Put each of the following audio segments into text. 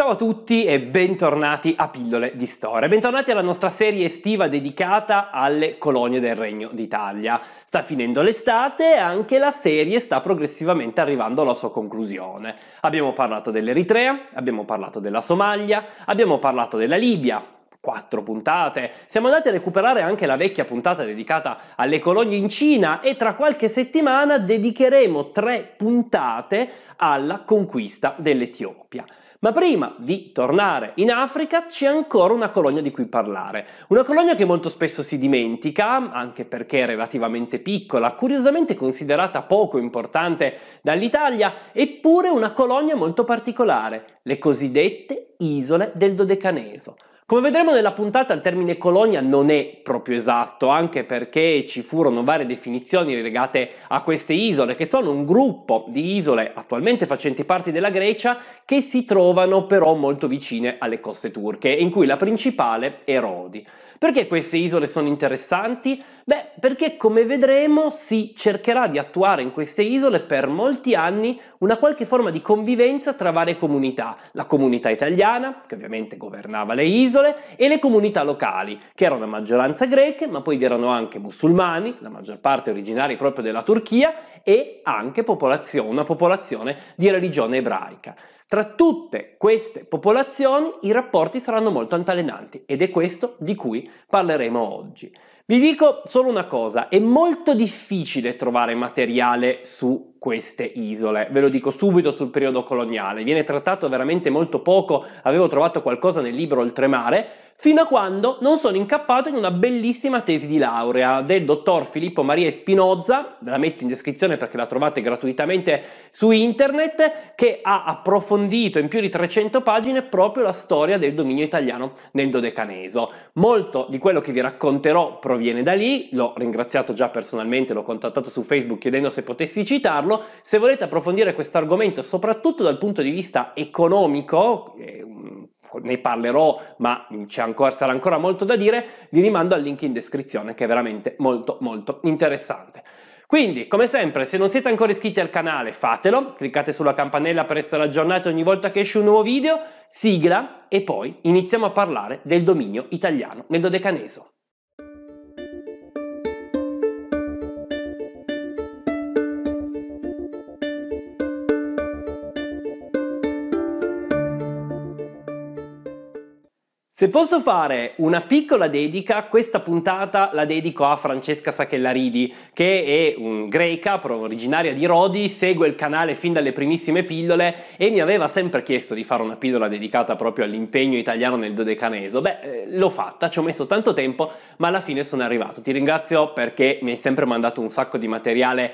Ciao a tutti e bentornati a Pillole di Storia. Bentornati alla nostra serie estiva dedicata alle colonie del Regno d'Italia. Sta finendo l'estate e anche la serie sta progressivamente arrivando alla sua conclusione. Abbiamo parlato dell'Eritrea, abbiamo parlato della Somalia, abbiamo parlato della Libia, quattro puntate. Siamo andati a recuperare anche la vecchia puntata dedicata alle colonie in Cina e tra qualche settimana dedicheremo tre puntate alla conquista dell'Etiopia. Ma prima di tornare in Africa c'è ancora una colonia di cui parlare. Una colonia che molto spesso si dimentica, anche perché è relativamente piccola, curiosamente considerata poco importante dall'Italia, eppure una colonia molto particolare, le cosiddette isole del Dodecaneso. Come vedremo nella puntata il termine colonia non è proprio esatto, anche perché ci furono varie definizioni legate a queste isole, che sono un gruppo di isole attualmente facenti parte della Grecia che si trovano però molto vicine alle coste turche, in cui la principale è Rodi. Perché queste isole sono interessanti? Beh, perché come vedremo si cercherà di attuare in queste isole per molti anni una qualche forma di convivenza tra varie comunità, la comunità italiana, che ovviamente governava le isole, e le comunità locali, che erano a maggioranza greche, ma poi vi erano anche musulmani, la maggior parte originari proprio della Turchia, e anche popolazione, una popolazione di religione ebraica. Tra tutte queste popolazioni i rapporti saranno molto antalenanti ed è questo di cui parleremo oggi. Vi dico solo una cosa, è molto difficile trovare materiale su queste isole. Ve lo dico subito sul periodo coloniale, viene trattato veramente molto poco, avevo trovato qualcosa nel libro Oltremare, fino a quando non sono incappato in una bellissima tesi di laurea del dottor Filippo Maria Espinoza, la metto in descrizione perché la trovate gratuitamente su internet, che ha approfondito in più di 300 pagine proprio la storia del dominio italiano nel dodecaneso. Molto di quello che vi racconterò proviene da lì, l'ho ringraziato già personalmente, l'ho contattato su Facebook chiedendo se potessi citarlo, farlo. Se volete approfondire questo argomento, soprattutto dal punto di vista economico, ehm, ne parlerò, ma ancora, sarà ancora molto da dire, vi rimando al link in descrizione che è veramente molto molto interessante. Quindi, come sempre, se non siete ancora iscritti al canale, fatelo, cliccate sulla campanella per essere aggiornati ogni volta che esce un nuovo video, sigla e poi iniziamo a parlare del dominio italiano nel dodecaneso. Se posso fare una piccola dedica, questa puntata la dedico a Francesca Sachellaridi, che è un greca, originaria di Rodi, segue il canale fin dalle primissime pillole e mi aveva sempre chiesto di fare una pillola dedicata proprio all'impegno italiano nel dodecaneso. Beh, eh, l'ho fatta, ci ho messo tanto tempo, ma alla fine sono arrivato. Ti ringrazio perché mi hai sempre mandato un sacco di materiale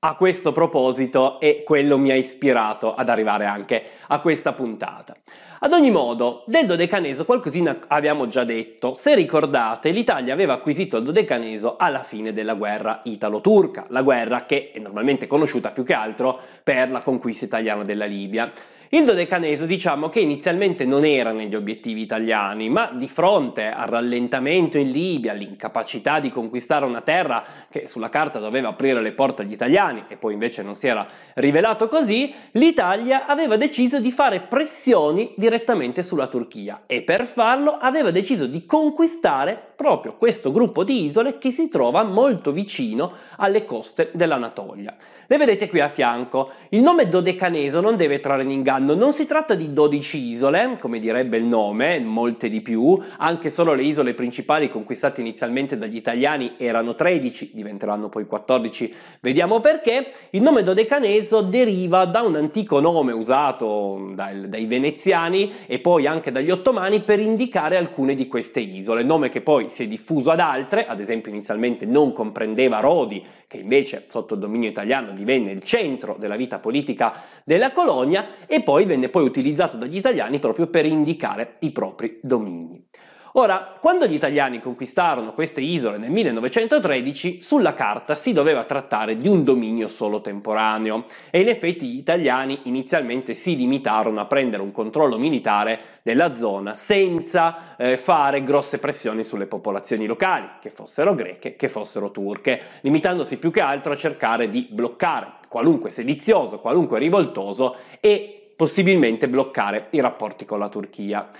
a questo proposito e quello mi ha ispirato ad arrivare anche a questa puntata. Ad ogni modo, del dodecaneso qualcosina abbiamo già detto. Se ricordate, l'Italia aveva acquisito il dodecaneso alla fine della guerra italo-turca, la guerra che è normalmente conosciuta più che altro per la conquista italiana della Libia. Il dodecaneso diciamo che inizialmente non era negli obiettivi italiani, ma di fronte al rallentamento in Libia, all'incapacità di conquistare una terra che sulla carta doveva aprire le porte agli italiani e poi invece non si era rivelato così, l'Italia aveva deciso di fare pressioni direttamente sulla Turchia e per farlo aveva deciso di conquistare proprio questo gruppo di isole che si trova molto vicino alle coste dell'Anatolia. Le vedete qui a fianco. Il nome dodecaneso non deve trarre in inganno, non si tratta di 12 isole, come direbbe il nome, molte di più, anche solo le isole principali conquistate inizialmente dagli italiani erano 13, diventeranno poi 14, vediamo perché. Il nome dodecaneso deriva da un antico nome usato dai, dai veneziani e poi anche dagli ottomani per indicare alcune di queste isole, nome che poi si è diffuso ad altre, ad esempio inizialmente non comprendeva Rodi, che invece sotto il dominio italiano di divenne il centro della vita politica della colonia e poi venne poi utilizzato dagli italiani proprio per indicare i propri domini. Ora, quando gli italiani conquistarono queste isole nel 1913, sulla carta si doveva trattare di un dominio solo temporaneo e in effetti gli italiani inizialmente si limitarono a prendere un controllo militare della zona senza eh, fare grosse pressioni sulle popolazioni locali, che fossero greche, che fossero turche, limitandosi più che altro a cercare di bloccare qualunque sedizioso, qualunque rivoltoso e possibilmente bloccare i rapporti con la Turchia.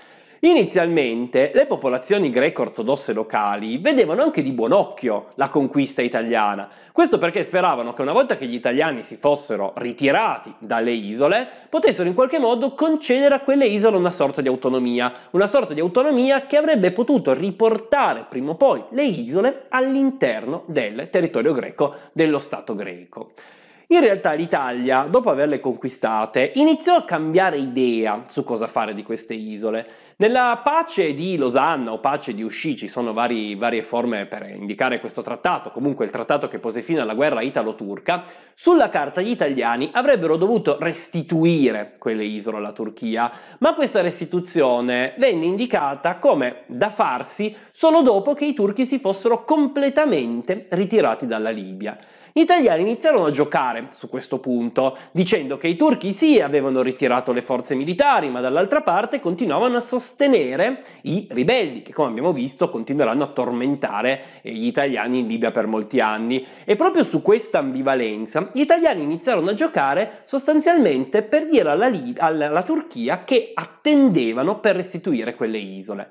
Inizialmente le popolazioni greco-ortodosse locali vedevano anche di buon occhio la conquista italiana, questo perché speravano che una volta che gli italiani si fossero ritirati dalle isole, potessero in qualche modo concedere a quelle isole una sorta di autonomia, una sorta di autonomia che avrebbe potuto riportare prima o poi le isole all'interno del territorio greco, dello Stato greco. In realtà l'Italia, dopo averle conquistate, iniziò a cambiare idea su cosa fare di queste isole nella pace di Losanna o pace di Uscì ci sono vari, varie forme per indicare questo trattato, comunque il trattato che pose fine alla guerra italo-turca, sulla carta gli italiani avrebbero dovuto restituire quelle isole alla Turchia, ma questa restituzione venne indicata come da farsi solo dopo che i turchi si fossero completamente ritirati dalla Libia. Gli italiani iniziarono a giocare su questo punto, dicendo che i turchi sì avevano ritirato le forze militari, ma dall'altra parte continuavano a sostenere i ribelli, che come abbiamo visto continueranno a tormentare gli italiani in Libia per molti anni. E proprio su questa ambivalenza gli italiani iniziarono a giocare sostanzialmente per dire alla, Lib- alla Turchia che attendevano per restituire quelle isole.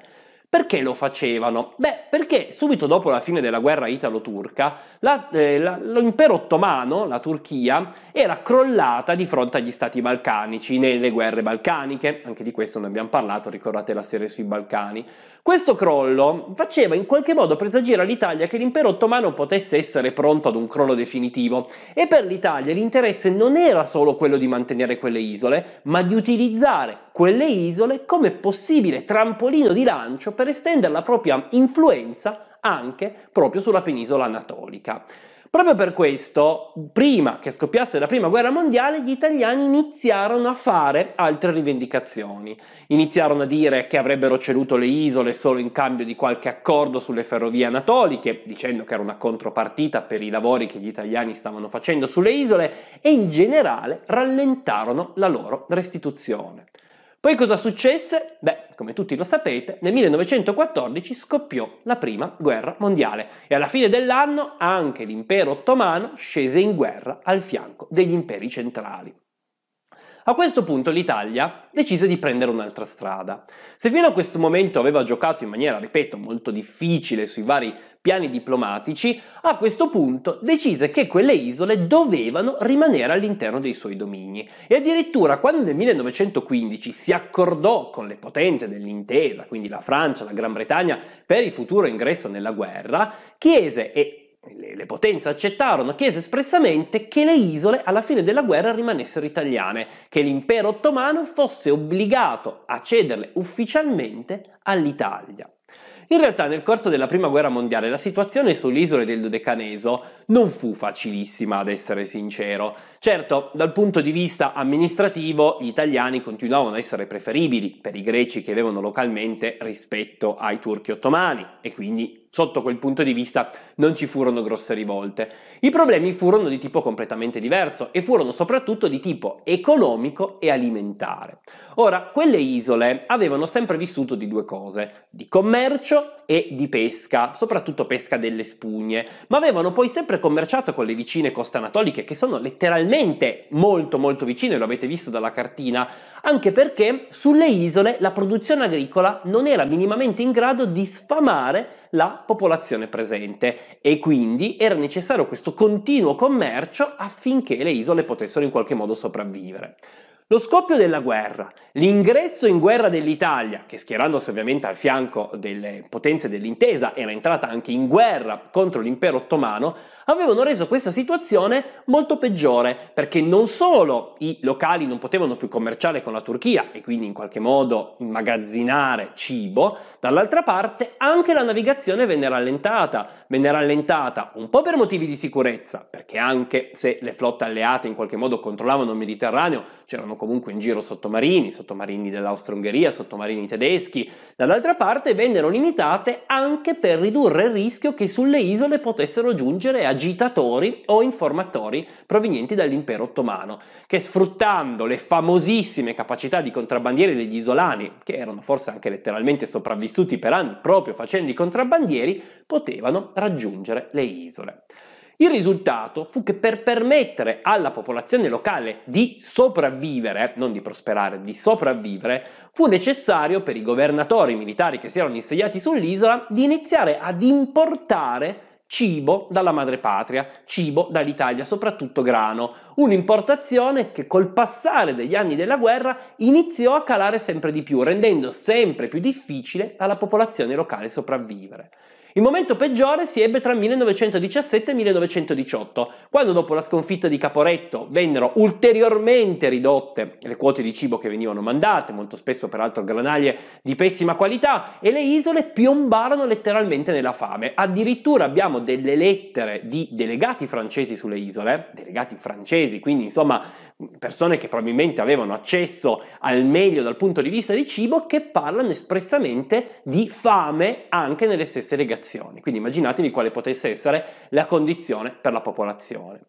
Perché lo facevano? Beh, perché subito dopo la fine della guerra italo-turca, la, eh, la, l'impero ottomano, la Turchia, era crollata di fronte agli stati balcanici nelle guerre balcaniche, anche di questo ne abbiamo parlato, ricordate la serie sui Balcani. Questo crollo faceva in qualche modo presagire all'Italia che l'impero ottomano potesse essere pronto ad un crollo definitivo e per l'Italia l'interesse non era solo quello di mantenere quelle isole, ma di utilizzare quelle isole come possibile trampolino di lancio per estendere la propria influenza anche proprio sulla penisola anatolica. Proprio per questo, prima che scoppiasse la prima guerra mondiale, gli italiani iniziarono a fare altre rivendicazioni. Iniziarono a dire che avrebbero ceduto le isole solo in cambio di qualche accordo sulle ferrovie anatoliche, dicendo che era una contropartita per i lavori che gli italiani stavano facendo sulle isole, e in generale rallentarono la loro restituzione. Poi cosa successe? Beh, come tutti lo sapete, nel 1914 scoppiò la Prima Guerra Mondiale e alla fine dell'anno anche l'impero ottomano scese in guerra al fianco degli imperi centrali. A questo punto l'Italia decise di prendere un'altra strada. Se fino a questo momento aveva giocato in maniera, ripeto, molto difficile sui vari piani diplomatici, a questo punto decise che quelle isole dovevano rimanere all'interno dei suoi domini e addirittura quando nel 1915 si accordò con le potenze dell'intesa, quindi la Francia, la Gran Bretagna, per il futuro ingresso nella guerra, chiese e le, potenze accettarono, chiese espressamente che le isole alla fine della guerra rimanessero italiane, che l'impero ottomano fosse obbligato a cederle ufficialmente all'Italia. In realtà nel corso della Prima Guerra Mondiale la situazione sull'isola del Dodecaneso non fu facilissima, ad essere sincero. Certo, dal punto di vista amministrativo gli italiani continuavano a essere preferibili per i greci che vivevano localmente rispetto ai turchi ottomani e quindi sotto quel punto di vista non ci furono grosse rivolte. I problemi furono di tipo completamente diverso e furono soprattutto di tipo economico e alimentare. Ora, quelle isole avevano sempre vissuto di due cose, di commercio e di pesca, soprattutto pesca delle spugne, ma avevano poi sempre commerciato con le vicine coste anatoliche che sono letteralmente molto molto vicine, lo avete visto dalla cartina, anche perché sulle isole la produzione agricola non era minimamente in grado di sfamare la popolazione presente e quindi era necessario questo continuo commercio affinché le isole potessero in qualche modo sopravvivere. Lo scoppio della guerra, l'ingresso in guerra dell'Italia, che schierandosi ovviamente al fianco delle potenze dell'intesa era entrata anche in guerra contro l'impero ottomano, avevano reso questa situazione molto peggiore, perché non solo i locali non potevano più commerciare con la Turchia e quindi in qualche modo immagazzinare cibo, dall'altra parte anche la navigazione venne rallentata, venne rallentata un po' per motivi di sicurezza, perché anche se le flotte alleate in qualche modo controllavano il Mediterraneo, c'erano comunque in giro sottomarini, sottomarini dell'Austro-Ungheria, sottomarini tedeschi, dall'altra parte vennero limitate anche per ridurre il rischio che sulle isole potessero giungere a agitatori o informatori provenienti dall'impero ottomano, che sfruttando le famosissime capacità di contrabbandieri degli isolani, che erano forse anche letteralmente sopravvissuti per anni proprio facendo i contrabbandieri, potevano raggiungere le isole. Il risultato fu che per permettere alla popolazione locale di sopravvivere, non di prosperare, di sopravvivere, fu necessario per i governatori militari che si erano insediati sull'isola di iniziare ad importare cibo dalla madrepatria, cibo dall'Italia, soprattutto grano. Un'importazione che col passare degli anni della guerra iniziò a calare sempre di più, rendendo sempre più difficile alla popolazione locale sopravvivere. Il momento peggiore si ebbe tra 1917 e 1918, quando dopo la sconfitta di Caporetto vennero ulteriormente ridotte le quote di cibo che venivano mandate, molto spesso peraltro granaglie di pessima qualità, e le isole piombarono letteralmente nella fame. Addirittura abbiamo delle lettere di delegati francesi sulle isole, delegati francesi, quindi insomma persone che probabilmente avevano accesso al meglio dal punto di vista di cibo che parlano espressamente di fame anche nelle stesse legazioni. Quindi immaginatevi quale potesse essere la condizione per la popolazione.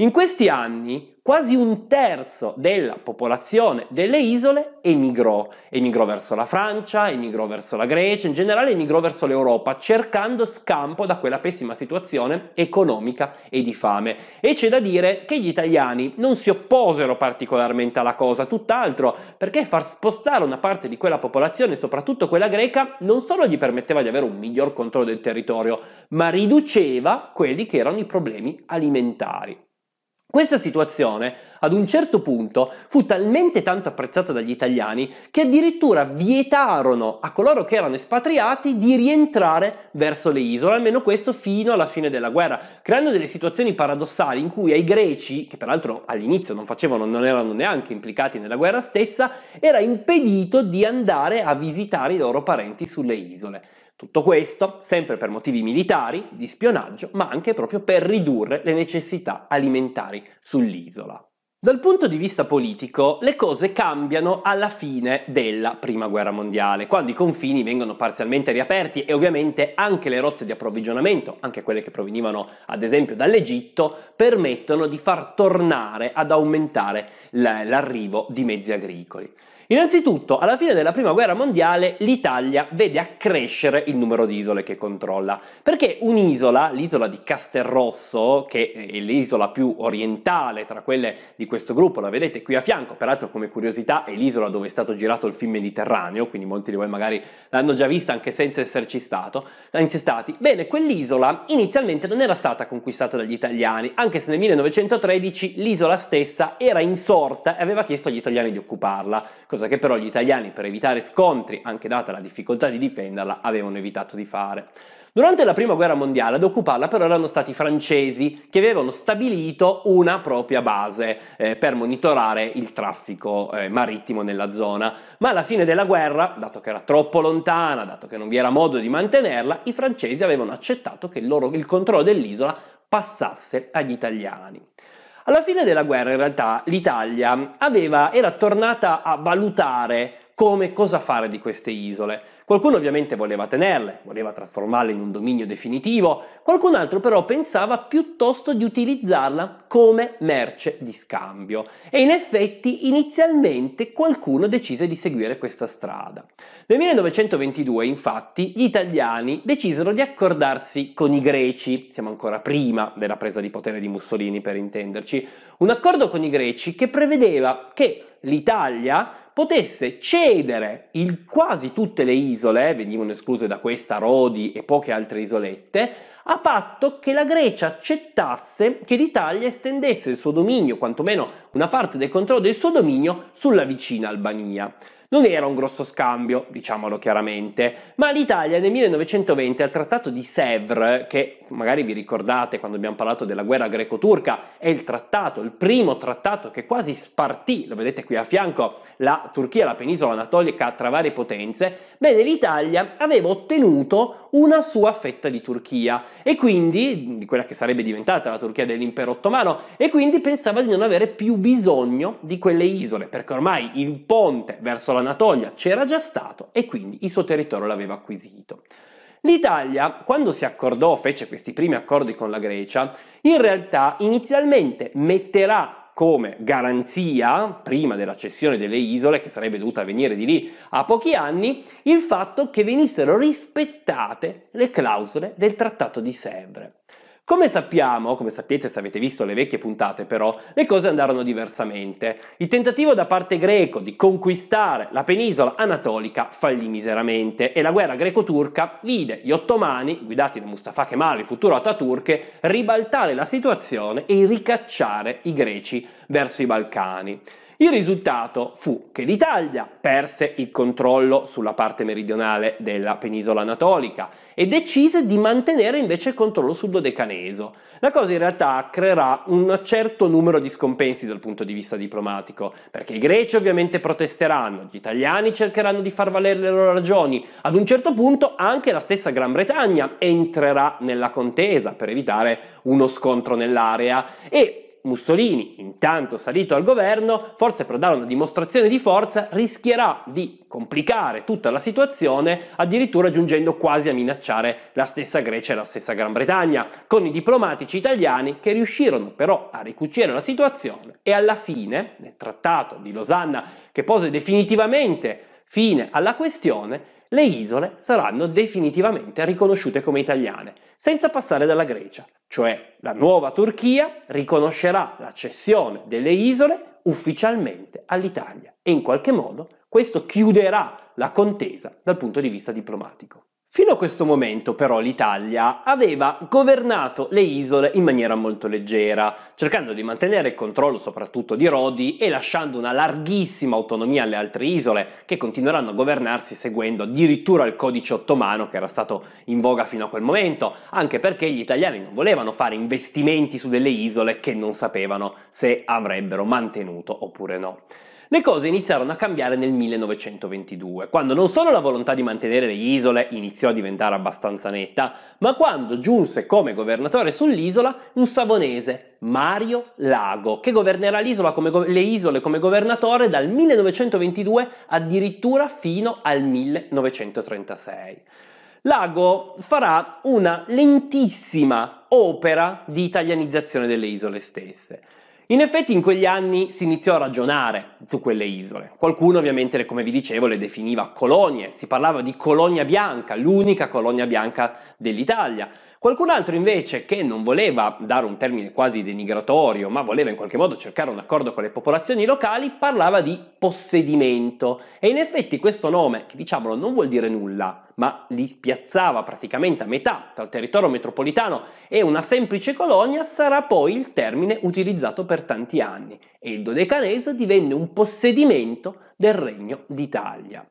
In questi anni quasi un terzo della popolazione delle isole emigrò, emigrò verso la Francia, emigrò verso la Grecia, in generale emigrò verso l'Europa, cercando scampo da quella pessima situazione economica e di fame. E c'è da dire che gli italiani non si opposero particolarmente alla cosa, tutt'altro, perché far spostare una parte di quella popolazione, soprattutto quella greca, non solo gli permetteva di avere un miglior controllo del territorio, ma riduceva quelli che erano i problemi alimentari. Questa situazione, ad un certo punto, fu talmente tanto apprezzata dagli italiani che addirittura vietarono a coloro che erano espatriati di rientrare verso le isole, almeno questo fino alla fine della guerra, creando delle situazioni paradossali in cui ai greci, che peraltro all'inizio non facevano, non erano neanche implicati nella guerra stessa, era impedito di andare a visitare i loro parenti sulle isole. Tutto questo sempre per motivi militari, di spionaggio, ma anche proprio per ridurre le necessità alimentari sull'isola. Dal punto di vista politico, le cose cambiano alla fine della Prima Guerra Mondiale, quando i confini vengono parzialmente riaperti e ovviamente anche le rotte di approvvigionamento, anche quelle che provenivano ad esempio dall'Egitto, permettono di far tornare ad aumentare l'arrivo di mezzi agricoli. Innanzitutto, alla fine della Prima Guerra Mondiale, l'Italia vede accrescere il numero di isole che controlla, perché un'isola, l'isola di Castelrosso, che è l'isola più orientale tra quelle di questo gruppo, la vedete qui a fianco, peraltro come curiosità è l'isola dove è stato girato il film Mediterraneo, quindi molti di voi magari l'hanno già vista anche senza esserci stato, stati. Bene, quell'isola inizialmente non era stata conquistata dagli italiani, anche se nel 1913 l'isola stessa era insorta e aveva chiesto agli italiani di occuparla, cosa cosa che però gli italiani per evitare scontri, anche data la difficoltà di difenderla, avevano evitato di fare. Durante la prima guerra mondiale ad occuparla però erano stati i francesi che avevano stabilito una propria base eh, per monitorare il traffico eh, marittimo nella zona, ma alla fine della guerra, dato che era troppo lontana, dato che non vi era modo di mantenerla, i francesi avevano accettato che il, loro, il controllo dell'isola passasse agli italiani. Alla fine della guerra in realtà l'Italia aveva, era tornata a valutare come cosa fare di queste isole. Qualcuno ovviamente voleva tenerle, voleva trasformarle in un dominio definitivo, qualcun altro però pensava piuttosto di utilizzarla come merce di scambio e in effetti inizialmente qualcuno decise di seguire questa strada. Nel 1922 infatti gli italiani decisero di accordarsi con i greci, siamo ancora prima della presa di potere di Mussolini per intenderci, un accordo con i greci che prevedeva che l'Italia potesse cedere il, quasi tutte le isole, venivano escluse da questa Rodi e poche altre isolette, a patto che la Grecia accettasse che l'Italia estendesse il suo dominio, quantomeno una parte del controllo del suo dominio, sulla vicina Albania. Non era un grosso scambio, diciamolo chiaramente, ma l'Italia nel 1920 al trattato di Sèvres, che magari vi ricordate quando abbiamo parlato della guerra greco-turca, è il trattato, il primo trattato che quasi spartì, lo vedete qui a fianco, la Turchia, la penisola anatolica tra varie potenze, bene, l'Italia aveva ottenuto una sua fetta di Turchia e quindi di quella che sarebbe diventata la Turchia dell'impero ottomano e quindi pensava di non avere più bisogno di quelle isole, perché ormai il ponte verso la Anatolia, c'era già stato e quindi il suo territorio l'aveva acquisito. L'Italia, quando si accordò, fece questi primi accordi con la Grecia, in realtà inizialmente metterà come garanzia, prima della cessione delle isole, che sarebbe dovuta venire di lì a pochi anni, il fatto che venissero rispettate le clausole del Trattato di Sèvres. Come sappiamo, come sapete se avete visto le vecchie puntate però, le cose andarono diversamente. Il tentativo da parte greco di conquistare la penisola anatolica fallì miseramente e la guerra greco-turca vide gli ottomani, guidati da Mustafa Kemal, il futuro Ataturk, ribaltare la situazione e ricacciare i greci verso i Balcani. Il risultato fu che l'Italia perse il controllo sulla parte meridionale della penisola anatolica e decise di mantenere invece il controllo sul dodecaneso. La cosa in realtà creerà un certo numero di scompensi dal punto di vista diplomatico, perché i greci ovviamente protesteranno, gli italiani cercheranno di far valere le loro ragioni, ad un certo punto anche la stessa Gran Bretagna entrerà nella contesa per evitare uno scontro nell'area e Mussolini, intanto salito al governo, forse per dare una dimostrazione di forza, rischierà di complicare tutta la situazione, addirittura giungendo quasi a minacciare la stessa Grecia e la stessa Gran Bretagna, con i diplomatici italiani che riuscirono però a ricucire la situazione e alla fine, nel trattato di Losanna che pose definitivamente fine alla questione, le isole saranno definitivamente riconosciute come italiane senza passare dalla Grecia, cioè la nuova Turchia riconoscerà la cessione delle isole ufficialmente all'Italia e in qualche modo questo chiuderà la contesa dal punto di vista diplomatico. Fino a questo momento però l'Italia aveva governato le isole in maniera molto leggera, cercando di mantenere il controllo soprattutto di Rodi e lasciando una larghissima autonomia alle altre isole che continueranno a governarsi seguendo addirittura il codice ottomano che era stato in voga fino a quel momento, anche perché gli italiani non volevano fare investimenti su delle isole che non sapevano se avrebbero mantenuto oppure no. Le cose iniziarono a cambiare nel 1922, quando non solo la volontà di mantenere le isole iniziò a diventare abbastanza netta, ma quando giunse come governatore sull'isola un savonese, Mario Lago, che governerà go- le isole come governatore dal 1922 addirittura fino al 1936. Lago farà una lentissima opera di italianizzazione delle isole stesse. In effetti in quegli anni si iniziò a ragionare su quelle isole. Qualcuno ovviamente, come vi dicevo, le definiva colonie, si parlava di colonia bianca, l'unica colonia bianca dell'Italia. Qualcun altro invece che non voleva dare un termine quasi denigratorio, ma voleva in qualche modo cercare un accordo con le popolazioni locali, parlava di possedimento e in effetti questo nome, che diciamolo non vuol dire nulla, ma li piazzava praticamente a metà tra il territorio metropolitano e una semplice colonia, sarà poi il termine utilizzato per tanti anni e il dodecanese divenne un possedimento del Regno d'Italia.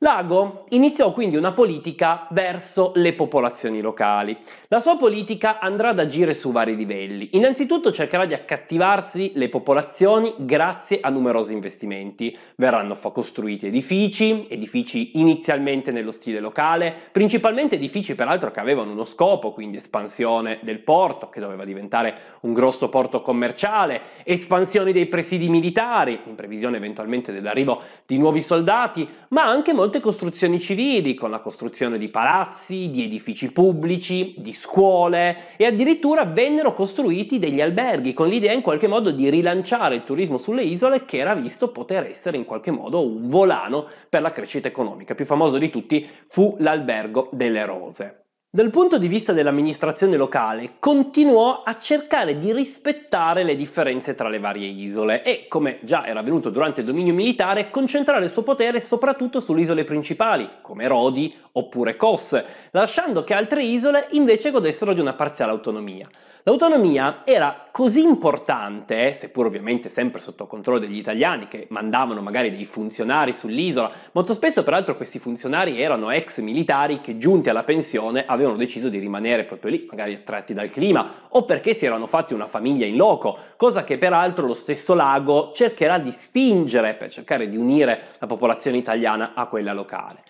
Lago iniziò quindi una politica verso le popolazioni locali. La sua politica andrà ad agire su vari livelli. Innanzitutto cercherà di accattivarsi le popolazioni grazie a numerosi investimenti. Verranno costruiti edifici, edifici inizialmente nello stile locale, principalmente edifici peraltro che avevano uno scopo, quindi espansione del porto, che doveva diventare un grosso porto commerciale, espansione dei presidi militari, in previsione eventualmente dell'arrivo di nuovi soldati, ma anche molti molte costruzioni civili, con la costruzione di palazzi, di edifici pubblici, di scuole e addirittura vennero costruiti degli alberghi con l'idea in qualche modo di rilanciare il turismo sulle isole che era visto poter essere in qualche modo un volano per la crescita economica. più famoso di tutti fu l'albergo delle rose. Dal punto di vista dell'amministrazione locale, continuò a cercare di rispettare le differenze tra le varie isole e, come già era avvenuto durante il dominio militare, concentrare il suo potere soprattutto sulle isole principali, come Rodi oppure Kos, lasciando che altre isole invece godessero di una parziale autonomia. L'autonomia era così importante, seppur ovviamente sempre sotto controllo degli italiani che mandavano magari dei funzionari sull'isola, molto spesso peraltro questi funzionari erano ex militari che giunti alla pensione avevano deciso di rimanere proprio lì, magari attratti dal clima, o perché si erano fatti una famiglia in loco, cosa che peraltro lo stesso Lago cercherà di spingere per cercare di unire la popolazione italiana a quella locale.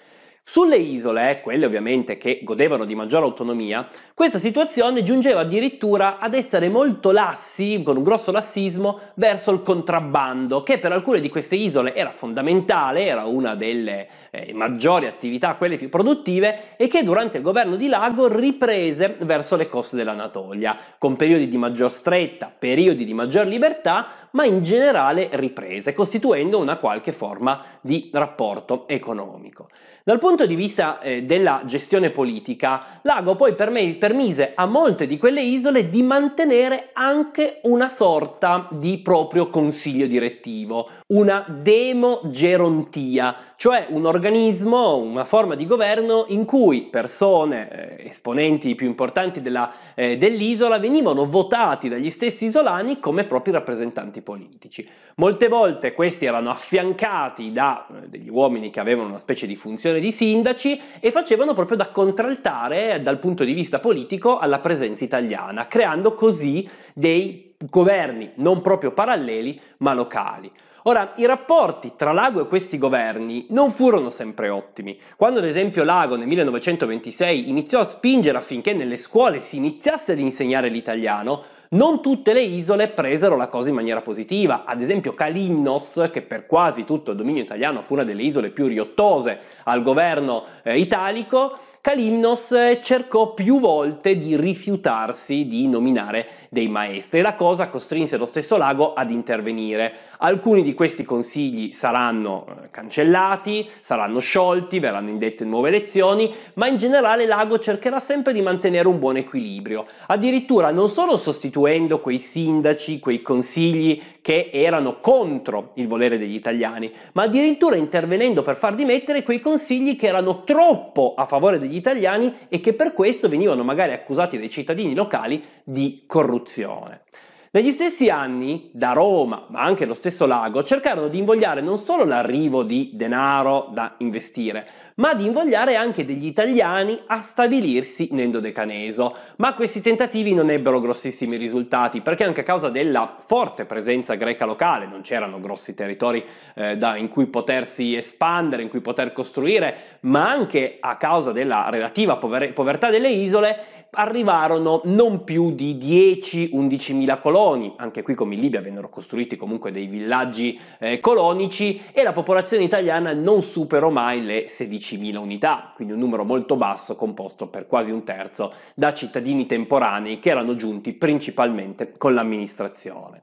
Sulle isole, quelle ovviamente che godevano di maggiore autonomia, questa situazione giungeva addirittura ad essere molto lassi, con un grosso lassismo, verso il contrabbando, che per alcune di queste isole era fondamentale, era una delle eh, maggiori attività, quelle più produttive, e che durante il governo di Lago riprese verso le coste dell'Anatolia, con periodi di maggior stretta, periodi di maggior libertà, ma in generale riprese, costituendo una qualche forma di rapporto economico. Dal punto di vista eh, della gestione politica, Lago poi permise a molte di quelle isole di mantenere anche una sorta di proprio consiglio direttivo, una demogerontia, cioè un organismo, una forma di governo in cui persone, eh, esponenti più importanti della, eh, dell'isola, venivano votati dagli stessi isolani come propri rappresentanti politici. Molte volte questi erano affiancati da eh, degli uomini che avevano una specie di funzione di sindaci e facevano proprio da contraltare eh, dal punto di vista politico alla presenza italiana, creando così dei governi non proprio paralleli ma locali. Ora, i rapporti tra Lago e questi governi non furono sempre ottimi. Quando ad esempio Lago nel 1926 iniziò a spingere affinché nelle scuole si iniziasse ad insegnare l'italiano, non tutte le isole presero la cosa in maniera positiva, ad esempio Calinnos, che per quasi tutto il dominio italiano fu una delle isole più riottose al governo eh, italico, Calimnos eh, cercò più volte di rifiutarsi di nominare dei maestri e la cosa costrinse lo stesso Lago ad intervenire. Alcuni di questi consigli saranno eh, cancellati, saranno sciolti, verranno indette nuove elezioni, ma in generale Lago cercherà sempre di mantenere un buon equilibrio, addirittura non solo sostituendo quei sindaci, quei consigli che erano contro il volere degli italiani, ma addirittura intervenendo per far dimettere quei consigli che erano troppo a favore degli italiani e che per questo venivano magari accusati dai cittadini locali di corruzione. Negli stessi anni, da Roma, ma anche lo stesso Lago, cercarono di invogliare non solo l'arrivo di denaro da investire, ma di invogliare anche degli italiani a stabilirsi nel Dodecaneso. Ma questi tentativi non ebbero grossissimi risultati, perché anche a causa della forte presenza greca locale, non c'erano grossi territori eh, da, in cui potersi espandere, in cui poter costruire, ma anche a causa della relativa pover- povertà delle isole, arrivarono non più di 10-11 mila coloni, anche qui come in Libia vennero costruiti comunque dei villaggi eh, colonici e la popolazione italiana non superò mai le 16 mila unità, quindi un numero molto basso composto per quasi un terzo da cittadini temporanei che erano giunti principalmente con l'amministrazione.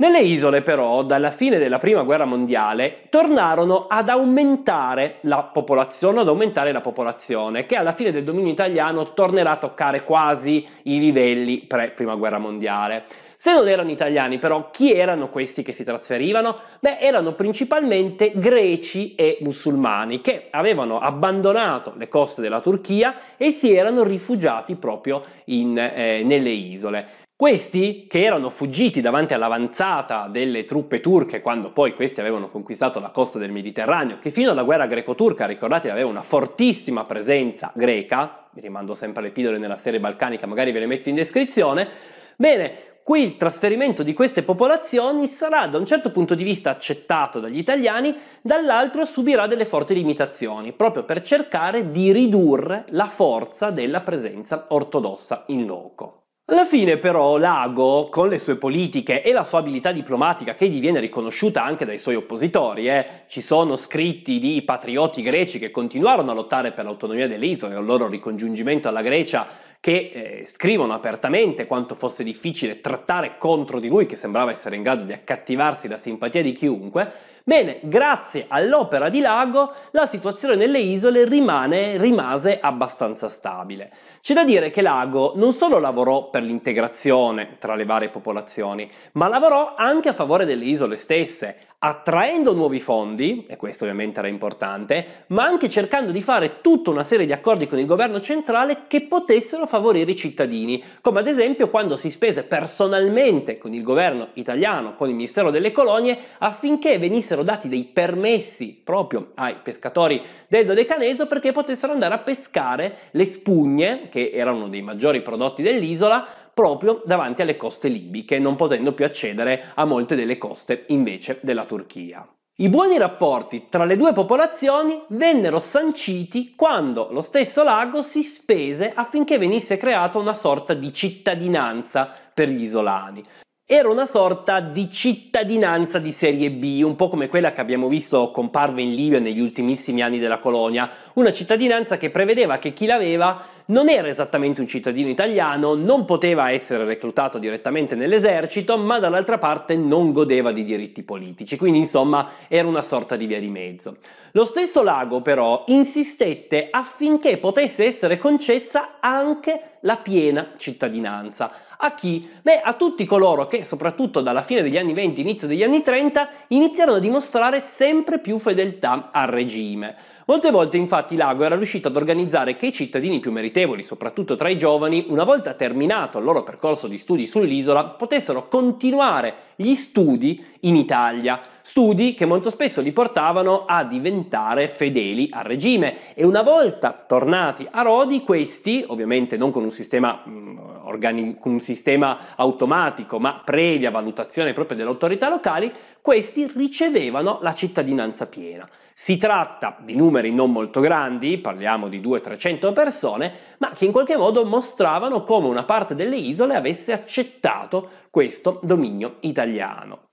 Nelle isole però, dalla fine della Prima Guerra Mondiale, tornarono ad aumentare la popolazione, ad aumentare la popolazione, che alla fine del dominio italiano tornerà a toccare quasi i livelli pre-Prima Guerra Mondiale. Se non erano italiani però, chi erano questi che si trasferivano? Beh, erano principalmente greci e musulmani che avevano abbandonato le coste della Turchia e si erano rifugiati proprio in, eh, nelle isole. Questi, che erano fuggiti davanti all'avanzata delle truppe turche quando poi questi avevano conquistato la costa del Mediterraneo, che fino alla guerra greco-turca, ricordate, aveva una fortissima presenza greca, vi rimando sempre alle pillole nella serie balcanica, magari ve le metto in descrizione, bene, qui il trasferimento di queste popolazioni sarà da un certo punto di vista accettato dagli italiani, dall'altro subirà delle forti limitazioni, proprio per cercare di ridurre la forza della presenza ortodossa in loco. Alla fine però Lago, con le sue politiche e la sua abilità diplomatica che gli viene riconosciuta anche dai suoi oppositori, eh, ci sono scritti di patrioti greci che continuarono a lottare per l'autonomia delle isole e il loro ricongiungimento alla Grecia, che eh, scrivono apertamente quanto fosse difficile trattare contro di lui, che sembrava essere in grado di accattivarsi la simpatia di chiunque, Bene, grazie all'opera di Lago la situazione nelle isole rimane, rimase abbastanza stabile. C'è da dire che Lago non solo lavorò per l'integrazione tra le varie popolazioni, ma lavorò anche a favore delle isole stesse, attraendo nuovi fondi, e questo ovviamente era importante, ma anche cercando di fare tutta una serie di accordi con il governo centrale che potessero favorire i cittadini, come ad esempio quando si spese personalmente con il governo italiano, con il Ministero delle Colonie, affinché venissero dati dei permessi proprio ai pescatori del Dodecaneso perché potessero andare a pescare le spugne, che erano dei maggiori prodotti dell'isola, proprio davanti alle coste libiche, non potendo più accedere a molte delle coste invece della Turchia. I buoni rapporti tra le due popolazioni vennero sanciti quando lo stesso lago si spese affinché venisse creata una sorta di cittadinanza per gli isolani, era una sorta di cittadinanza di serie B, un po' come quella che abbiamo visto comparve in Libia negli ultimissimi anni della colonia, una cittadinanza che prevedeva che chi l'aveva non era esattamente un cittadino italiano, non poteva essere reclutato direttamente nell'esercito, ma dall'altra parte non godeva di diritti politici, quindi insomma era una sorta di via di mezzo. Lo stesso Lago però insistette affinché potesse essere concessa anche la piena cittadinanza a chi? Beh, a tutti coloro che, soprattutto dalla fine degli anni 20, inizio degli anni 30, iniziarono a dimostrare sempre più fedeltà al regime. Molte volte infatti Lago era riuscito ad organizzare che i cittadini più meritevoli, soprattutto tra i giovani, una volta terminato il loro percorso di studi sull'isola, potessero continuare gli studi in Italia, studi che molto spesso li portavano a diventare fedeli al regime e una volta tornati a Rodi questi, ovviamente non con un sistema, mh, mm, organi- un sistema automatico ma previa valutazione proprio delle autorità locali, questi ricevevano la cittadinanza piena. Si tratta di numeri non molto grandi, parliamo di 200-300 persone, ma che in qualche modo mostravano come una parte delle isole avesse accettato questo dominio italiano.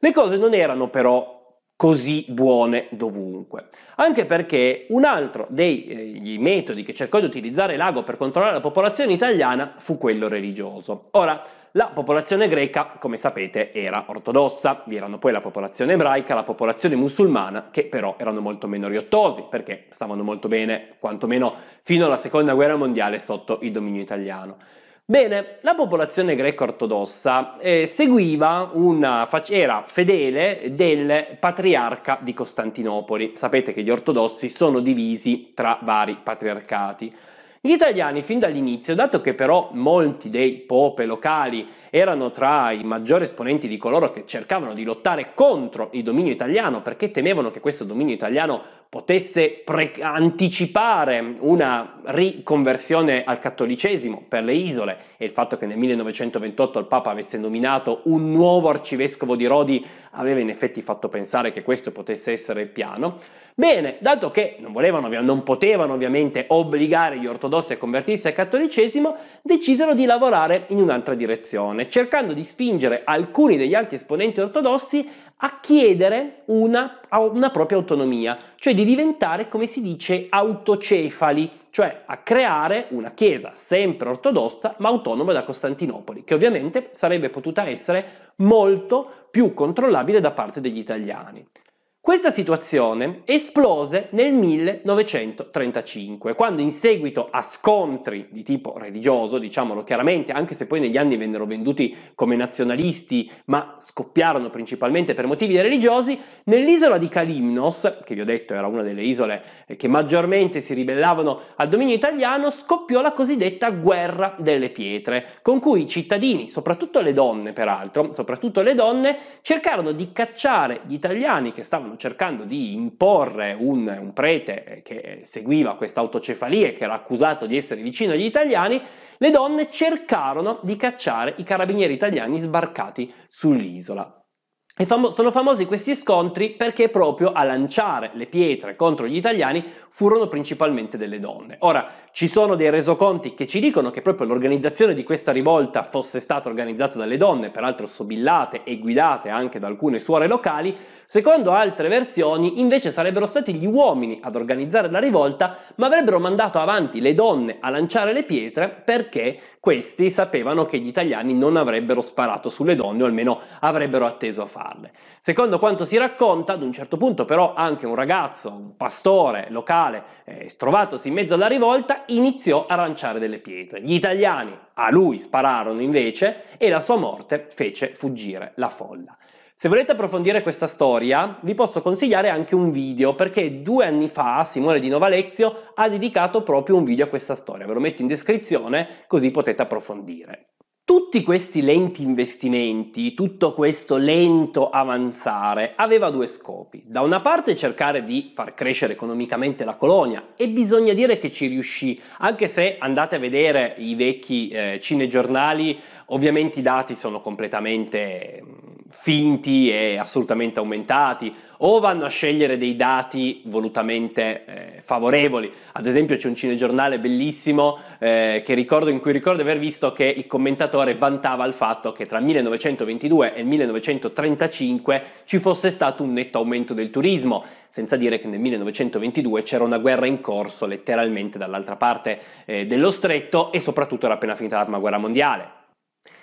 Le cose non erano però così buone dovunque. Anche perché un altro dei eh, metodi che cercò di utilizzare Lago per controllare la popolazione italiana fu quello religioso. Ora, la popolazione greca, come sapete, era ortodossa, vi erano poi la popolazione ebraica, la popolazione musulmana, che però erano molto meno riottosi, perché stavano molto bene, quantomeno fino alla seconda guerra mondiale, sotto il dominio italiano. Bene, la popolazione greco-ortodossa eh, seguiva una era fedele del patriarca di Costantinopoli. Sapete che gli ortodossi sono divisi tra vari patriarcati. Gli italiani fin dall'inizio, dato che però molti dei pope locali erano tra i maggiori esponenti di coloro che cercavano di lottare contro il dominio italiano perché temevano che questo dominio italiano potesse pre- anticipare una riconversione al cattolicesimo per le isole e il fatto che nel 1928 il Papa avesse nominato un nuovo arcivescovo di Rodi aveva in effetti fatto pensare che questo potesse essere il piano. Bene, dato che non, volevano, non potevano ovviamente obbligare gli ortodossi a convertirsi al cattolicesimo, decisero di lavorare in un'altra direzione religione, cercando di spingere alcuni degli altri esponenti ortodossi a chiedere una, una, propria autonomia, cioè di diventare, come si dice, autocefali, cioè a creare una chiesa sempre ortodossa ma autonoma da Costantinopoli, che ovviamente sarebbe potuta essere molto più controllabile da parte degli italiani. Questa situazione esplose nel 1935, quando in seguito a scontri di tipo religioso, diciamolo chiaramente, anche se poi negli anni vennero venduti come nazionalisti, ma scoppiarono principalmente per motivi religiosi, nell'isola di Kalimnos, che vi ho detto era una delle isole eh, che maggiormente si ribellavano al dominio italiano, scoppiò la cosiddetta guerra delle pietre, con cui i cittadini, soprattutto le donne peraltro, soprattutto le donne, cercarono di cacciare gli italiani che stavano stavano cercando di imporre un, un prete eh, che eh, seguiva questa autocefalia e che era accusato di essere vicino agli italiani, le donne cercarono di cacciare i carabinieri italiani sbarcati sull'isola. Famo- sono famosi questi scontri perché proprio a lanciare le pietre contro gli italiani furono principalmente delle donne. Ora, ci sono dei resoconti che ci dicono che proprio l'organizzazione di questa rivolta fosse stata organizzata dalle donne, peraltro sobillate e guidate anche da alcune suore locali, Secondo altre versioni, invece sarebbero stati gli uomini ad organizzare la rivolta, ma avrebbero mandato avanti le donne a lanciare le pietre perché questi sapevano che gli italiani non avrebbero sparato sulle donne o almeno avrebbero atteso a farle. Secondo quanto si racconta, ad un certo punto però anche un ragazzo, un pastore locale, eh, trovatosi in mezzo alla rivolta, iniziò a lanciare delle pietre. Gli italiani a lui spararono invece e la sua morte fece fuggire la folla. Se volete approfondire questa storia, vi posso consigliare anche un video, perché due anni fa Simone di Novalezio ha dedicato proprio un video a questa storia. Ve lo metto in descrizione, così potete approfondire. Tutti questi lenti investimenti, tutto questo lento avanzare aveva due scopi. Da una parte cercare di far crescere economicamente la colonia e bisogna dire che ci riuscì, anche se andate a vedere i vecchi eh, cinegiornali Ovviamente i dati sono completamente mm, finti e assolutamente aumentati o vanno a scegliere dei dati volutamente eh, favorevoli. Ad esempio c'è un cinegiornale bellissimo eh, ricordo, in cui ricordo di aver visto che il commentatore vantava il fatto che tra 1922 e 1935 ci fosse stato un netto aumento del turismo, senza dire che nel 1922 c'era una guerra in corso letteralmente dall'altra parte eh, dello stretto e soprattutto era appena finita la guerra mondiale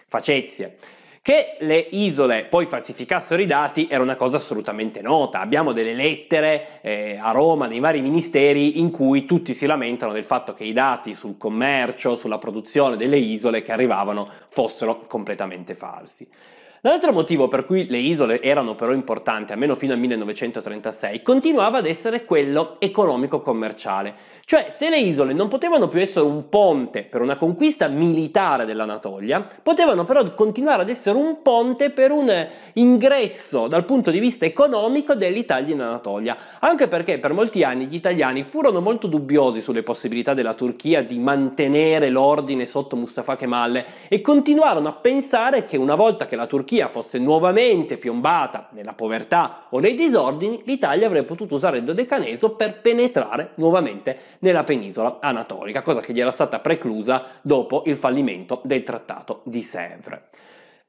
facezie. Che le isole poi falsificassero i dati era una cosa assolutamente nota. Abbiamo delle lettere eh, a Roma nei vari ministeri in cui tutti si lamentano del fatto che i dati sul commercio, sulla produzione delle isole che arrivavano fossero completamente falsi. L'altro motivo per cui le isole erano però importanti, almeno fino al 1936, continuava ad essere quello economico-commerciale. Cioè, se le isole non potevano più essere un ponte per una conquista militare dell'Anatolia, potevano però continuare ad essere un ponte per un ingresso dal punto di vista economico dell'Italia in Anatolia, anche perché per molti anni gli italiani furono molto dubbiosi sulle possibilità della Turchia di mantenere l'ordine sotto Mustafa Kemal e continuarono a pensare che una volta che la Turchia fosse nuovamente piombata nella povertà o nei disordini, l'Italia avrebbe potuto usare il dodecaneso per penetrare nuovamente nella penisola anatolica, cosa che gli era stata preclusa dopo il fallimento del trattato di Sèvres.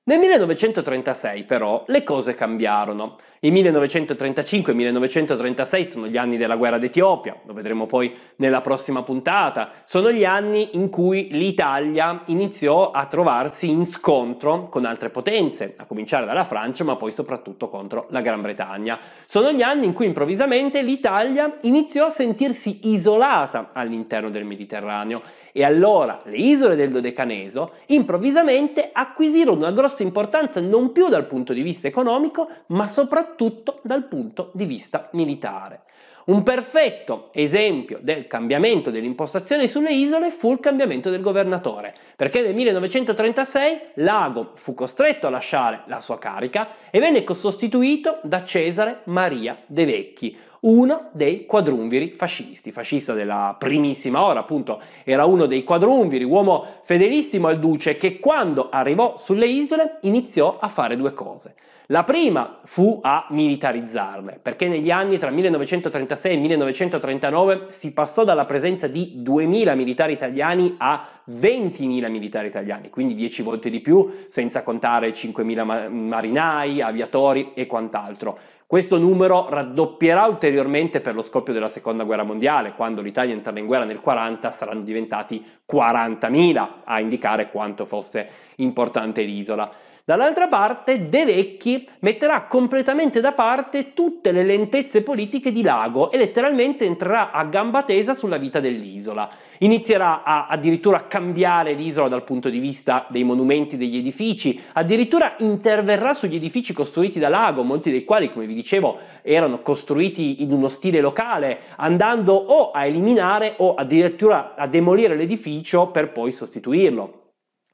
Nel 1936 però le cose cambiarono. I 1935 e 1936 sono gli anni della guerra d'Etiopia, lo vedremo poi nella prossima puntata, sono gli anni in cui l'Italia iniziò a trovarsi in scontro con altre potenze, a cominciare dalla Francia ma poi soprattutto contro la Gran Bretagna. Sono gli anni in cui improvvisamente l'Italia iniziò a sentirsi isolata all'interno del Mediterraneo e allora le isole del Dodecaneso improvvisamente acquisirono una grossa importanza non più dal punto di vista economico, ma soprattutto dal punto di vista militare. Un perfetto esempio del cambiamento dell'impostazione sulle isole fu il cambiamento del governatore, perché nel 1936 Lago fu costretto a lasciare la sua carica e venne sostituito da Cesare Maria De Vecchi, uno dei quadrumviri fascisti, fascista della primissima ora, appunto, era uno dei quadrumviri, uomo fedelissimo al duce che quando arrivò sulle isole iniziò a fare due cose. La prima fu a militarizzarle, perché negli anni tra 1936 e 1939 si passò dalla presenza di 2.000 militari italiani a 20.000 militari italiani, quindi 10 volte di più, senza contare 5.000 marinai, aviatori e quant'altro. Questo numero raddoppierà ulteriormente per lo scoppio della seconda guerra mondiale, quando l'Italia entra in guerra nel 40 saranno diventati 40.000 a indicare quanto fosse importante l'isola. Dall'altra parte De Vecchi metterà completamente da parte tutte le lentezze politiche di Lago e letteralmente entrerà a gamba tesa sulla vita dell'isola. Inizierà a, addirittura a cambiare l'isola dal punto di vista dei monumenti, degli edifici, addirittura interverrà sugli edifici costruiti da Lago, molti dei quali, come vi dicevo, erano costruiti in uno stile locale, andando o a eliminare o addirittura a demolire l'edificio per poi sostituirlo.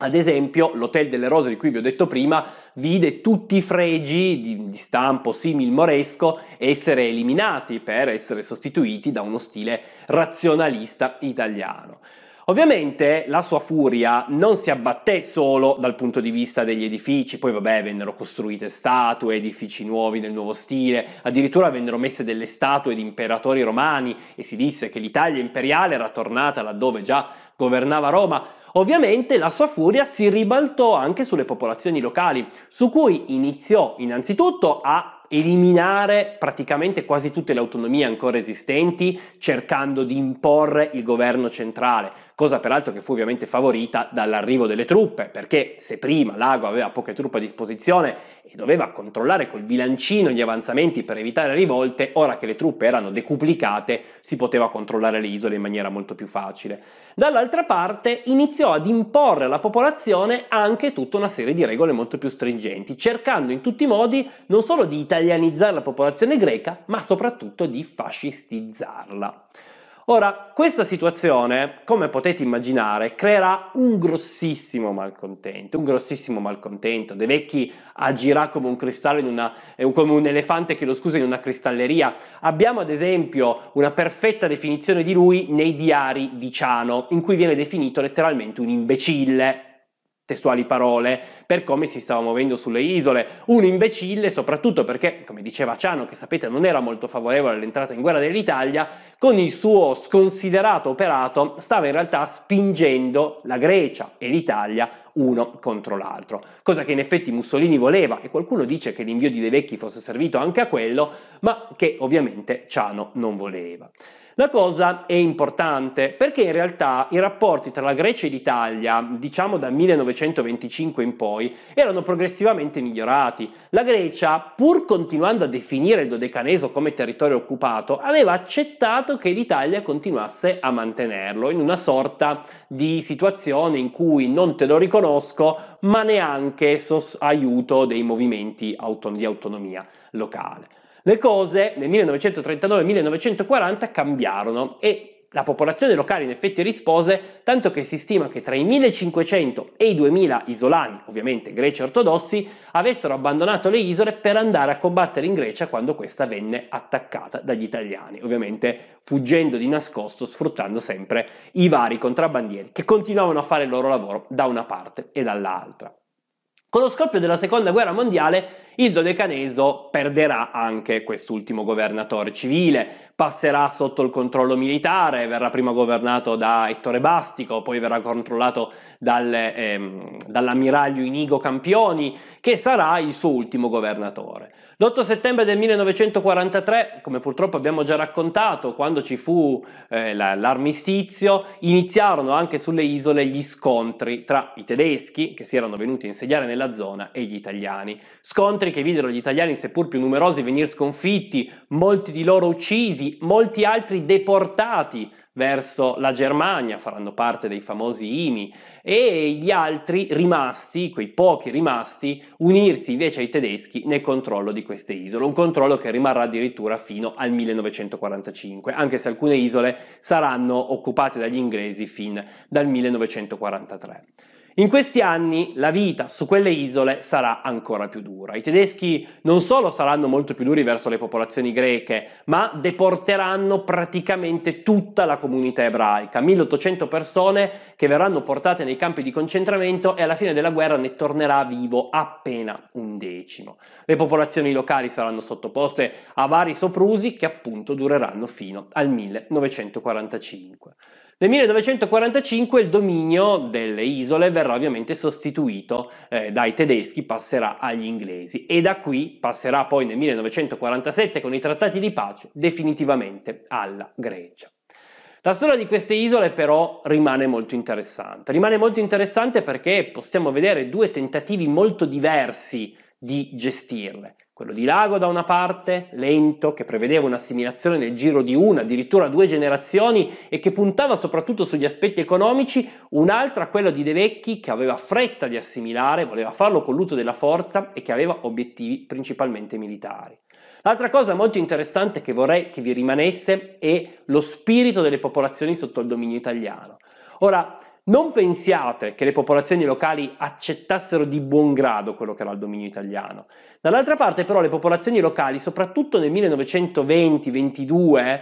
Ad esempio, l'Hotel delle Rose di cui vi ho detto prima vide tutti i fregi di, di stampo simil-moresco essere eliminati per essere sostituiti da uno stile razionalista italiano. Ovviamente la sua furia non si abbatté solo dal punto di vista degli edifici, poi vabbè vennero costruite statue, edifici nuovi nel nuovo stile, addirittura vennero messe delle statue di imperatori romani e si disse che l'Italia imperiale era tornata laddove già governava Roma, Ovviamente la sua furia si ribaltò anche sulle popolazioni locali, su cui iniziò innanzitutto a eliminare praticamente quasi tutte le autonomie ancora esistenti cercando di imporre il governo centrale, cosa peraltro che fu ovviamente favorita dall'arrivo delle truppe, perché se prima Lago aveva poche truppe a disposizione e doveva controllare col bilancino gli avanzamenti per evitare rivolte, ora che le truppe erano decuplicate si poteva controllare le isole in maniera molto più facile. Dall'altra parte iniziò ad imporre alla popolazione anche tutta una serie di regole molto più stringenti, cercando in tutti i modi non solo di italianizzare la popolazione greca, ma soprattutto di fascistizzarla. Ora, questa situazione, come potete immaginare, creerà un grossissimo malcontento, un grossissimo malcontento. De Vecchi agirà come un cristallo in una, eh, come un elefante, chiedo scusa, in una cristalleria. Abbiamo ad esempio una perfetta definizione di lui nei diari di Ciano, in cui viene definito letteralmente un imbecille testuali parole, per come si stava muovendo sulle isole. Un imbecille, soprattutto perché, come diceva Ciano, che sapete non era molto favorevole all'entrata in guerra dell'Italia, con il suo sconsiderato operato stava in realtà spingendo la Grecia e l'Italia uno contro l'altro, cosa che in effetti Mussolini voleva e qualcuno dice che l'invio di De Vecchi fosse servito anche a quello, ma che ovviamente Ciano non voleva. La cosa è importante perché in realtà i rapporti tra la Grecia e l'Italia, diciamo da 1925 in poi, erano progressivamente migliorati. La Grecia, pur continuando a definire il dodecaneso come territorio occupato, aveva accettato che l'Italia continuasse a mantenerlo in una sorta di situazione in cui non te lo riconosco, ma neanche aiuto dei movimenti auton- di autonomia locale. Le cose nel 1939-1940 cambiarono e la popolazione locale in effetti rispose, tanto che si stima che tra i 1500 e i 2000 isolani, ovviamente greci ortodossi, avessero abbandonato le isole per andare a combattere in Grecia quando questa venne attaccata dagli italiani, ovviamente fuggendo di nascosto, sfruttando sempre i vari contrabbandieri che continuavano a fare il loro lavoro da una parte e dall'altra. Con lo scoppio della seconda guerra mondiale il dodecaneso perderà anche quest'ultimo governatore civile, passerà sotto il controllo militare, verrà prima governato da Ettore Bastico, poi verrà controllato dal, ehm, dall'ammiraglio Inigo Campioni, che sarà il suo ultimo governatore. L'8 settembre del 1943, come purtroppo abbiamo già raccontato, quando ci fu eh, l'armistizio, iniziarono anche sulle isole gli scontri tra i tedeschi, che si erano venuti a insediare nella zona, e gli italiani. Scontri che videro gli italiani, seppur più numerosi, venire sconfitti, molti di loro uccisi, molti altri deportati verso la Germania, faranno parte dei famosi IMI, e gli altri rimasti, quei pochi rimasti, unirsi invece ai tedeschi nel controllo di queste isole, un controllo che rimarrà addirittura fino al 1945, anche se alcune isole saranno occupate dagli inglesi fin dal 1943. In questi anni la vita su quelle isole sarà ancora più dura. I tedeschi non solo saranno molto più duri verso le popolazioni greche, ma deporteranno praticamente tutta la comunità ebraica, 1800 persone che verranno portate nei campi di concentramento e alla fine della guerra ne tornerà vivo appena un decimo. Le popolazioni locali saranno sottoposte a vari soprusi che appunto dureranno fino al 1945. Nel 1945 il dominio delle isole verrà ovviamente sostituito eh, dai tedeschi, passerà agli inglesi e da qui passerà poi nel 1947 con i trattati di pace definitivamente alla Grecia. La storia di queste isole però rimane molto interessante. Rimane molto interessante perché possiamo vedere due tentativi molto diversi di gestirle quello di Lago da una parte, lento, che prevedeva un'assimilazione nel giro di una, addirittura due generazioni e che puntava soprattutto sugli aspetti economici, un'altra quello di De Vecchi che aveva fretta di assimilare, voleva farlo con l'uso della forza e che aveva obiettivi principalmente militari. L'altra cosa molto interessante che vorrei che vi rimanesse è lo spirito delle popolazioni sotto il dominio italiano. Ora, non pensiate che le popolazioni locali accettassero di buon grado quello che era il dominio italiano. Dall'altra parte però le popolazioni locali, soprattutto nel 1920-22,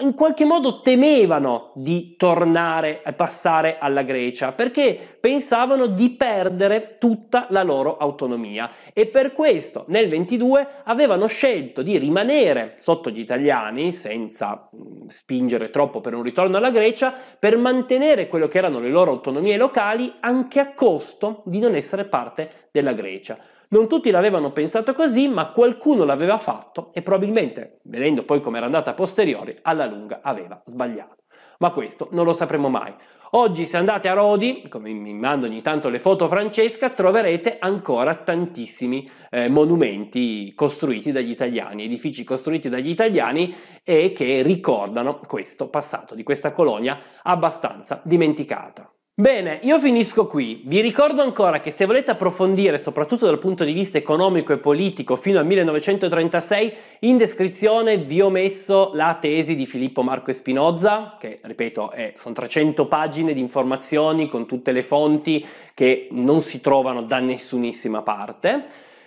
in qualche modo temevano di tornare e passare alla Grecia perché pensavano di perdere tutta la loro autonomia e per questo nel 22 avevano scelto di rimanere sotto gli italiani senza spingere troppo per un ritorno alla Grecia per mantenere quello che erano le loro autonomie locali anche a costo di non essere parte della Grecia. Non tutti l'avevano pensato così, ma qualcuno l'aveva fatto e probabilmente, vedendo poi come era andata a posteriori, alla lunga aveva sbagliato. Ma questo non lo sapremo mai. Oggi se andate a Rodi, come mi mando ogni tanto le foto Francesca, troverete ancora tantissimi eh, monumenti costruiti dagli italiani, edifici costruiti dagli italiani e che ricordano questo passato di questa colonia abbastanza dimenticata. Bene, io finisco qui. Vi ricordo ancora che se volete approfondire, soprattutto dal punto di vista economico e politico, fino al 1936, in descrizione vi ho messo la tesi di Filippo Marco Espinoza, che ripeto, sono 300 pagine di informazioni con tutte le fonti che non si trovano da nessunissima parte.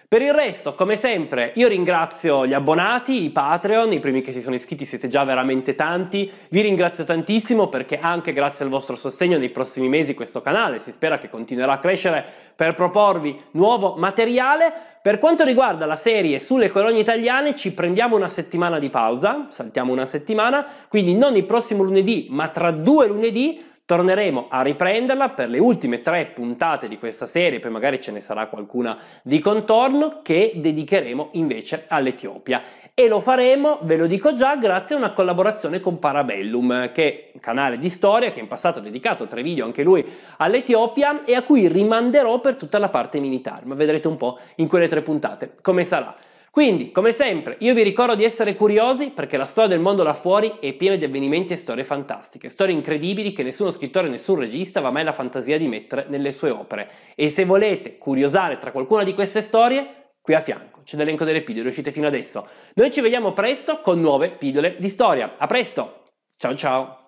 Per il resto, come sempre, io ringrazio gli abbonati, i Patreon, i primi che si sono iscritti siete già veramente tanti, vi ringrazio tantissimo perché anche grazie al vostro sostegno nei prossimi mesi questo canale si spera che continuerà a crescere per proporvi nuovo materiale. Per quanto riguarda la serie sulle colonie italiane, ci prendiamo una settimana di pausa, saltiamo una settimana, quindi non il prossimo lunedì, ma tra due lunedì Torneremo a riprenderla per le ultime tre puntate di questa serie, poi magari ce ne sarà qualcuna di contorno che dedicheremo invece all'Etiopia. E lo faremo, ve lo dico già, grazie a una collaborazione con Parabellum, che è un canale di storia che in passato ha dedicato tre video anche lui all'Etiopia e a cui rimanderò per tutta la parte militare. Ma vedrete un po' in quelle tre puntate come sarà. Quindi, come sempre, io vi ricordo di essere curiosi perché la storia del mondo là fuori è piena di avvenimenti e storie fantastiche, storie incredibili che nessuno scrittore, nessun regista va mai la fantasia di mettere nelle sue opere. E se volete curiosare tra qualcuna di queste storie, qui a fianco c'è l'elenco delle pillole uscite fino adesso. Noi ci vediamo presto con nuove pillole di storia. A presto! Ciao ciao!